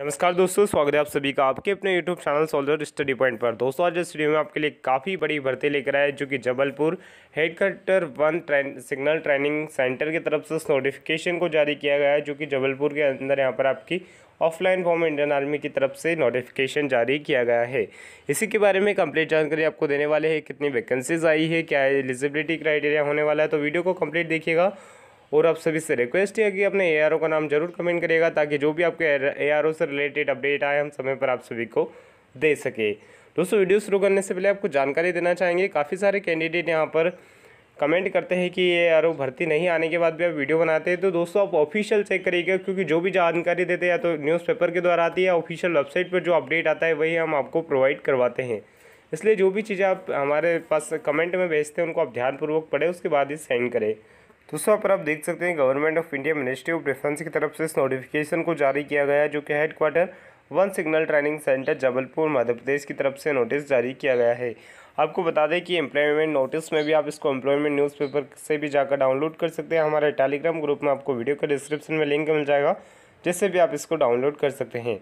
नमस्कार दोस्तों स्वागत है आप सभी का आपके अपने YouTube channel soldier study point पर दोस्तों आज इस वीडियो में आपके लिए काफ़ी बड़ी भर्ती लेकर आए जो कि Jabalpur headquarter one train signal training centre की तरफ से उस नोटिफिकेशन को जारी किया गया है जो कि जबलपुर के अंदर यहाँ पर आपकी ऑफलाइन फॉर्म इंडियन आर्मी की तरफ से नोटिफिकेशन जारी किया गया है इसी के बारे में कंप्लीट जानकारी आपको देने वाले हैं कितनी वैकेंसीज आई है क्या एलिजिबिलिटी क्राइटेरिया होने वाला है तो वीडियो को कंप्लीट देखिएगा और आप सभी से रिक्वेस्ट है कि अपने ए का नाम जरूर कमेंट करिएगा ताकि जो भी आपके ए से रिलेटेड अपडेट आए हम समय पर आप सभी को दे सके दोस्तों वीडियो शुरू करने से पहले आपको जानकारी देना चाहेंगे काफ़ी सारे कैंडिडेट यहाँ पर कमेंट करते हैं कि ये आर भर्ती नहीं आने के बाद भी आप वीडियो बनाते हैं तो दोस्तों आप ऑफिशियल चेक करिएगा क्योंकि जो भी जानकारी देते हैं या तो न्यूज़पेपर के द्वारा आती है या ऑफिशियल वेबसाइट पर जो अपडेट आता है वही हम आपको प्रोवाइड करवाते हैं इसलिए जो भी चीज़ें आप हमारे पास कमेंट में भेजते हैं उनको आप ध्यानपूर्वक पढ़ें उसके बाद ही सेंड करें दोस्तों यहाँ पर आप देख सकते हैं government of India ministry of defence की तरफ से इस नोटिफिकेशन को जारी किया गया है जो कि head quarter one signal training centre Jabalpur Madhya Pradesh की तरफ से नोटिस जारी किया गया है आपको बता दें कि एम्प्लॉयमेंट नोटिस में भी आप इसको एम्प्लॉयमेंट न्यूज़पेपर से भी जाकर डाउनलोड कर सकते हैं हमारे टेलीग्राम ग्रुप में आपको वीडियो के डिस्क्रिप्शन में लिंक मिल जाएगा जिससे भी आप इसको डाउनलोड कर सकते हैं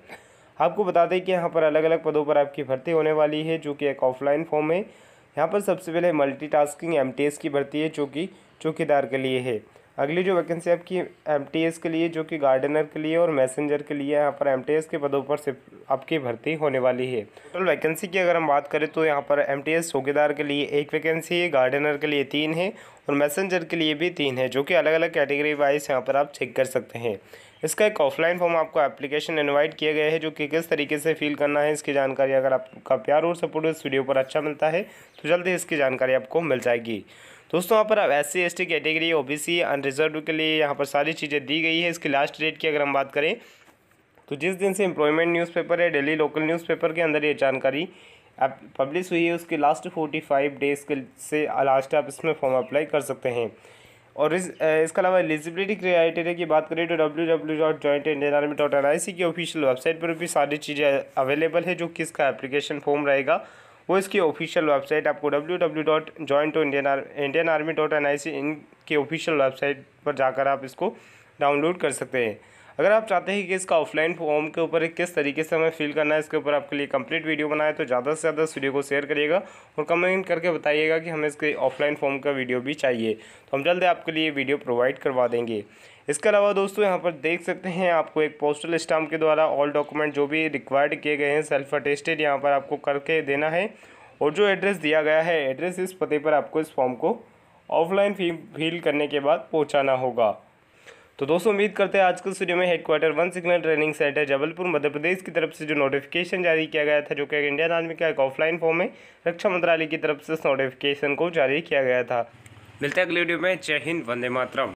आपको बता दें कि यहाँ पर अलग अलग पदों पर आपकी भर्ती होने वाली है जो कि एक ऑफलाइन फॉर्म है यहाँ पर सबसे पहले मल्टीटास्किंग एमटीएस की भर्ती है जो कि चौकीदार के लिए है अगली जो वैकेंसी आपकी एम के लिए जो कि गार्डनर के लिए और मैसेंजर के लिए यहाँ पर एम के पदों पर सिर्फ आपकी भर्ती होने वाली है टोटल तो वैकेंसी की अगर हम बात करें तो यहाँ पर एम चौकीदार के लिए एक वैकेंसी है गार्डनर के लिए तीन है और मैसेंजर के लिए भी तीन है जो कि अलग अलग कैटेगरी वाइज यहाँ पर आप चेक कर सकते हैं इसका एक ऑफलाइन फॉर्म आपको एप्लीकेशन इनवाइट किया गया है जो कि किस तरीके से फील करना है इसकी जानकारी अगर आपका प्यार और सपोर्ट इस वीडियो पर अच्छा मिलता है तो जल्दी इसकी जानकारी आपको मिल जाएगी दोस्तों यहाँ पर अब S C category O B unreserve के लिए यहाँ पर सारी चीज़ें दी गई है इसकी लास्ट डेट की अगर हम बात करें तो जिस दिन से एम्प्लॉयमेंट न्यूज़पेपर है डेली लोकल न्यूज़पेपर के अंदर ये जानकारी आप पब्लिश हुई है उसके लास्ट फोर्टी फाइव डेज़ के से लास्ट आप इसमें फॉर्म अप्लाई कर सकते हैं और इस इसके अलावा एलिजिबिलिटी क्राइटेरिया की बात करें तो W W dot joint Indian army dot N I C की ऑफिशियल वेबसाइट पर भी सारी चीज़ें अवेलेबल है जो किसका एप्लीकेशन फॉर्म रहेगा वो इसकी ऑफिशियल वेबसाइट आपको W W dot join to Indian Indian army dot N I C इनकी ऑफिशियल वेबसाइट पर जाकर आप इसको डाउनलोड कर सकते हैं अगर आप चाहते हैं कि इसका ऑफलाइन फॉर्म के ऊपर किस तरीके से हमें फिल करना है इसके ऊपर आपके लिए कंप्लीट वीडियो बनाए तो ज़्यादा से ज़्यादा इस वीडियो को शेयर करिएगा और कमेंट करके बताइएगा कि हमें इसके ऑफलाइन फॉर्म का वीडियो भी चाहिए तो हम जल्द आपके लिए वीडियो प्रोवाइड करवा देंगे इसके अलावा दोस्तों यहाँ पर देख सकते हैं आपको एक पोस्टल स्टाम्प के द्वारा ऑल डॉक्यूमेंट जो भी रिक्वायर्ड किए गए हैं सेल्फ अटेस्टेड यहाँ पर आपको करके देना है और जो एड्रेस दिया गया है एड्रेस इस पते पर आपको इस फॉर्म को ऑफलाइन फील करने के बाद पहुँचाना होगा तो दोस्तों उम्मीद करते हैं आज के स्टूडियो में headquarter one signal training centre Jabalpur Madhya Pradesh की तरफ से जो नोटिफिकेशन जारी किया गया था जो कि इंडियन आर्मी का एक ऑफलाइन फॉर्म है रक्षा मंत्रालय की तरफ से नोटिफिकेशन को जारी किया गया था मिलते हैं अगले वीडियो में जय हिंद वंदे मातरम